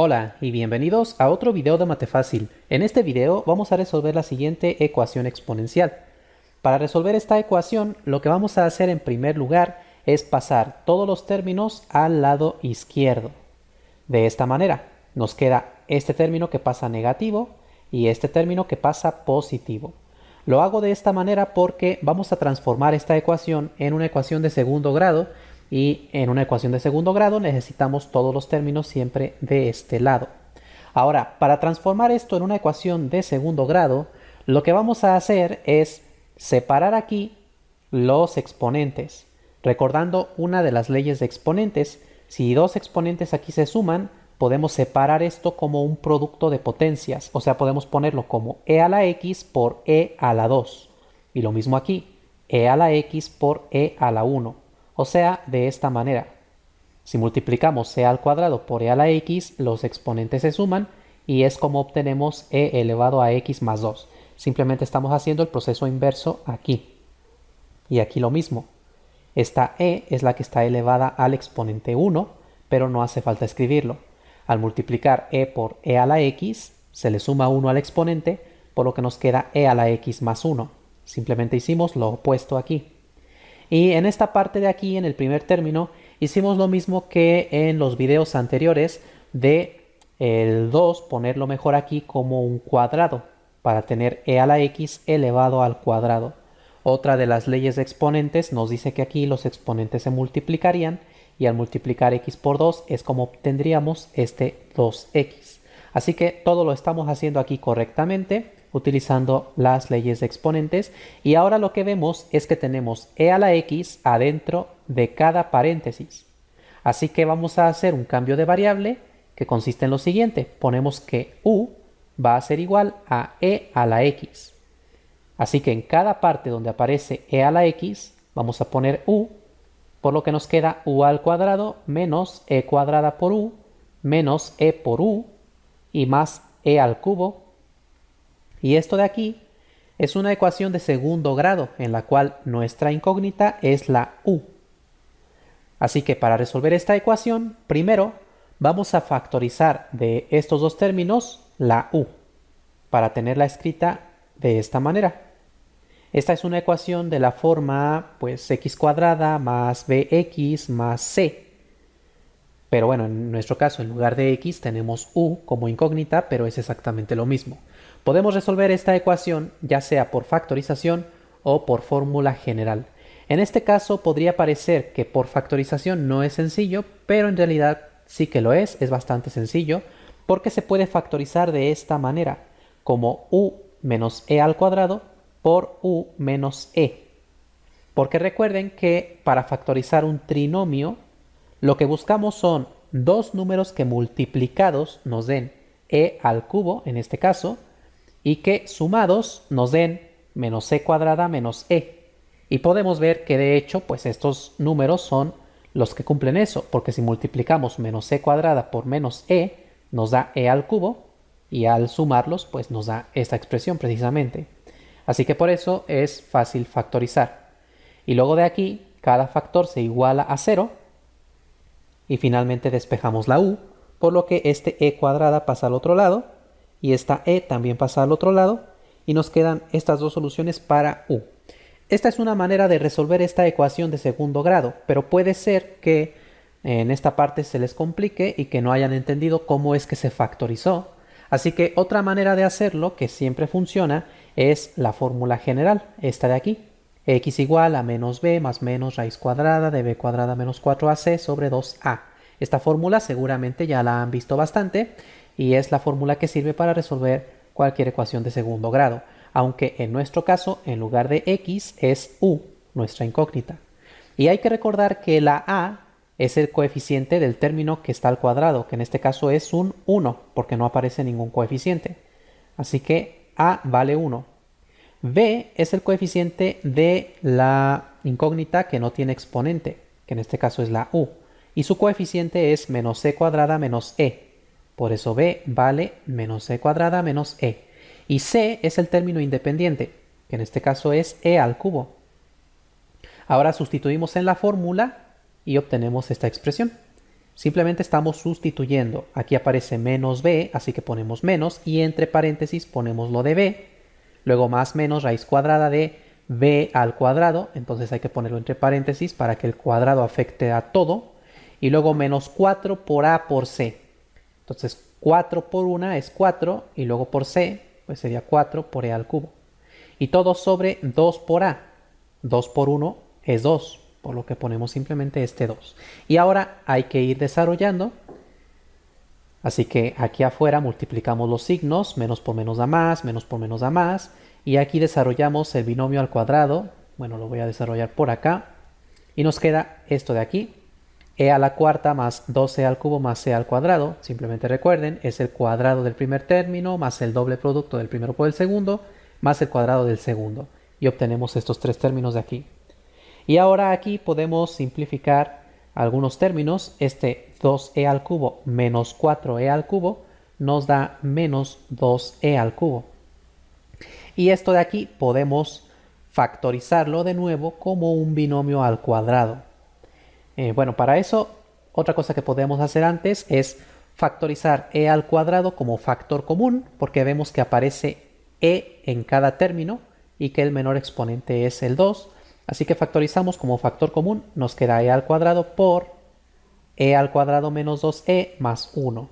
Hola y bienvenidos a otro video de Mate Fácil. En este video vamos a resolver la siguiente ecuación exponencial. Para resolver esta ecuación lo que vamos a hacer en primer lugar es pasar todos los términos al lado izquierdo. De esta manera nos queda este término que pasa negativo y este término que pasa positivo. Lo hago de esta manera porque vamos a transformar esta ecuación en una ecuación de segundo grado y en una ecuación de segundo grado necesitamos todos los términos siempre de este lado. Ahora, para transformar esto en una ecuación de segundo grado, lo que vamos a hacer es separar aquí los exponentes. Recordando una de las leyes de exponentes, si dos exponentes aquí se suman, podemos separar esto como un producto de potencias, o sea, podemos ponerlo como e a la x por e a la 2. Y lo mismo aquí, e a la x por e a la 1 o sea, de esta manera. Si multiplicamos e al cuadrado por e a la x, los exponentes se suman y es como obtenemos e elevado a x más 2. Simplemente estamos haciendo el proceso inverso aquí. Y aquí lo mismo. Esta e es la que está elevada al exponente 1, pero no hace falta escribirlo. Al multiplicar e por e a la x, se le suma 1 al exponente, por lo que nos queda e a la x más 1. Simplemente hicimos lo opuesto aquí. Y en esta parte de aquí, en el primer término, hicimos lo mismo que en los videos anteriores de el 2, ponerlo mejor aquí como un cuadrado, para tener e a la x elevado al cuadrado. Otra de las leyes de exponentes nos dice que aquí los exponentes se multiplicarían y al multiplicar x por 2 es como obtendríamos este 2x. Así que todo lo estamos haciendo aquí correctamente utilizando las leyes de exponentes y ahora lo que vemos es que tenemos e a la x adentro de cada paréntesis. Así que vamos a hacer un cambio de variable que consiste en lo siguiente. Ponemos que u va a ser igual a e a la x. Así que en cada parte donde aparece e a la x vamos a poner u, por lo que nos queda u al cuadrado menos e cuadrada por u menos e por u y más e al cubo. Y esto de aquí es una ecuación de segundo grado en la cual nuestra incógnita es la u. Así que para resolver esta ecuación, primero vamos a factorizar de estos dos términos la u para tenerla escrita de esta manera. Esta es una ecuación de la forma pues x cuadrada más bx más c pero bueno, en nuestro caso, en lugar de x tenemos u como incógnita, pero es exactamente lo mismo. Podemos resolver esta ecuación ya sea por factorización o por fórmula general. En este caso podría parecer que por factorización no es sencillo, pero en realidad sí que lo es, es bastante sencillo, porque se puede factorizar de esta manera, como u menos e al cuadrado por u menos e. Porque recuerden que para factorizar un trinomio lo que buscamos son dos números que multiplicados nos den e al cubo, en este caso, y que sumados nos den menos c e cuadrada menos e. Y podemos ver que de hecho, pues estos números son los que cumplen eso, porque si multiplicamos menos c e cuadrada por menos e, nos da e al cubo, y al sumarlos, pues nos da esta expresión precisamente. Así que por eso es fácil factorizar. Y luego de aquí, cada factor se iguala a cero, y finalmente despejamos la u, por lo que este e cuadrada pasa al otro lado y esta e también pasa al otro lado y nos quedan estas dos soluciones para u. Esta es una manera de resolver esta ecuación de segundo grado, pero puede ser que eh, en esta parte se les complique y que no hayan entendido cómo es que se factorizó. Así que otra manera de hacerlo que siempre funciona es la fórmula general, esta de aquí x igual a menos b más menos raíz cuadrada de b cuadrada menos 4ac sobre 2a. Esta fórmula seguramente ya la han visto bastante y es la fórmula que sirve para resolver cualquier ecuación de segundo grado, aunque en nuestro caso en lugar de x es u, nuestra incógnita. Y hay que recordar que la a es el coeficiente del término que está al cuadrado, que en este caso es un 1, porque no aparece ningún coeficiente. Así que a vale 1. B es el coeficiente de la incógnita que no tiene exponente, que en este caso es la U. Y su coeficiente es menos C cuadrada menos E. Por eso B vale menos C cuadrada menos E. Y C es el término independiente, que en este caso es E al cubo. Ahora sustituimos en la fórmula y obtenemos esta expresión. Simplemente estamos sustituyendo. Aquí aparece menos B, así que ponemos menos y entre paréntesis ponemos lo de B luego más menos raíz cuadrada de b al cuadrado, entonces hay que ponerlo entre paréntesis para que el cuadrado afecte a todo, y luego menos 4 por a por c. Entonces 4 por 1 es 4 y luego por c pues sería 4 por e al cubo. Y todo sobre 2 por a. 2 por 1 es 2, por lo que ponemos simplemente este 2. Y ahora hay que ir desarrollando Así que aquí afuera multiplicamos los signos, menos por menos da más, menos por menos da más, y aquí desarrollamos el binomio al cuadrado, bueno, lo voy a desarrollar por acá, y nos queda esto de aquí, e a la cuarta más 12 al cubo más e al cuadrado, simplemente recuerden, es el cuadrado del primer término más el doble producto del primero por el segundo, más el cuadrado del segundo, y obtenemos estos tres términos de aquí. Y ahora aquí podemos simplificar algunos términos, este 2e al cubo menos 4e al cubo nos da menos 2e al cubo. Y esto de aquí podemos factorizarlo de nuevo como un binomio al cuadrado. Eh, bueno, para eso, otra cosa que podemos hacer antes es factorizar e al cuadrado como factor común, porque vemos que aparece e en cada término y que el menor exponente es el 2. Así que factorizamos como factor común, nos queda e al cuadrado por e al cuadrado menos 2e más 1.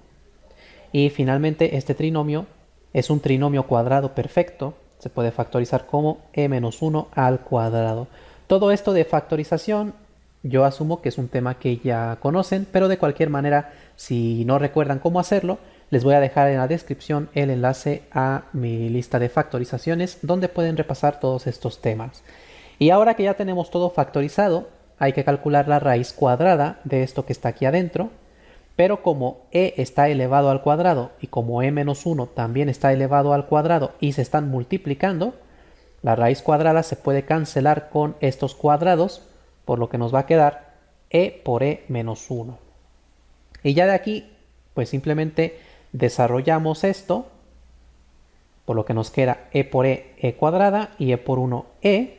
Y finalmente este trinomio es un trinomio cuadrado perfecto, se puede factorizar como e menos 1 al cuadrado. Todo esto de factorización yo asumo que es un tema que ya conocen, pero de cualquier manera, si no recuerdan cómo hacerlo, les voy a dejar en la descripción el enlace a mi lista de factorizaciones donde pueden repasar todos estos temas. Y ahora que ya tenemos todo factorizado, hay que calcular la raíz cuadrada de esto que está aquí adentro, pero como e está elevado al cuadrado y como e menos 1 también está elevado al cuadrado y se están multiplicando, la raíz cuadrada se puede cancelar con estos cuadrados, por lo que nos va a quedar e por e menos 1. Y ya de aquí, pues simplemente desarrollamos esto, por lo que nos queda e por e, e cuadrada y e por 1, e,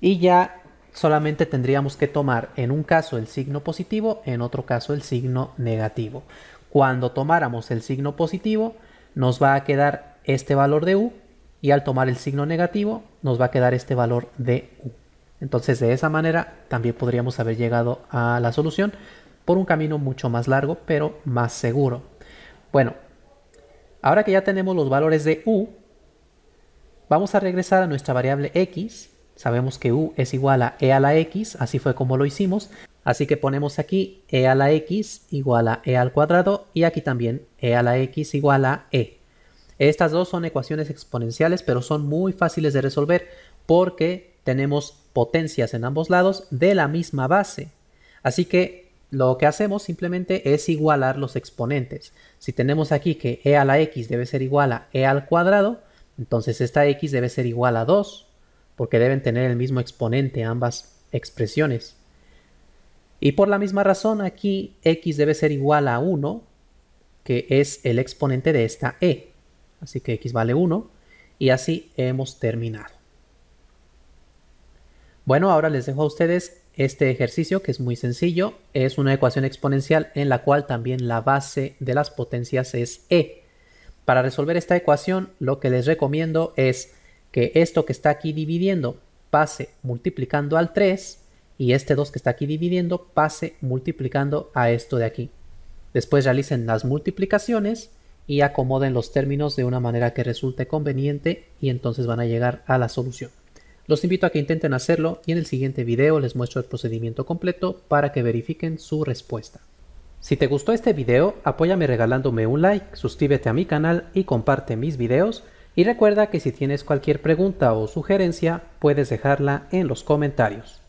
y ya solamente tendríamos que tomar en un caso el signo positivo, en otro caso el signo negativo. Cuando tomáramos el signo positivo, nos va a quedar este valor de u y al tomar el signo negativo, nos va a quedar este valor de u. Entonces, de esa manera, también podríamos haber llegado a la solución por un camino mucho más largo, pero más seguro. Bueno, ahora que ya tenemos los valores de u, vamos a regresar a nuestra variable x Sabemos que u es igual a e a la x, así fue como lo hicimos. Así que ponemos aquí e a la x igual a e al cuadrado y aquí también e a la x igual a e. Estas dos son ecuaciones exponenciales, pero son muy fáciles de resolver porque tenemos potencias en ambos lados de la misma base. Así que lo que hacemos simplemente es igualar los exponentes. Si tenemos aquí que e a la x debe ser igual a e al cuadrado, entonces esta x debe ser igual a 2 porque deben tener el mismo exponente ambas expresiones. Y por la misma razón aquí x debe ser igual a 1, que es el exponente de esta e. Así que x vale 1 y así hemos terminado. Bueno, ahora les dejo a ustedes este ejercicio que es muy sencillo. Es una ecuación exponencial en la cual también la base de las potencias es e. Para resolver esta ecuación lo que les recomiendo es que esto que está aquí dividiendo pase multiplicando al 3 y este 2 que está aquí dividiendo pase multiplicando a esto de aquí. Después realicen las multiplicaciones y acomoden los términos de una manera que resulte conveniente y entonces van a llegar a la solución. Los invito a que intenten hacerlo y en el siguiente video les muestro el procedimiento completo para que verifiquen su respuesta. Si te gustó este video, apóyame regalándome un like, suscríbete a mi canal y comparte mis videos y recuerda que si tienes cualquier pregunta o sugerencia, puedes dejarla en los comentarios.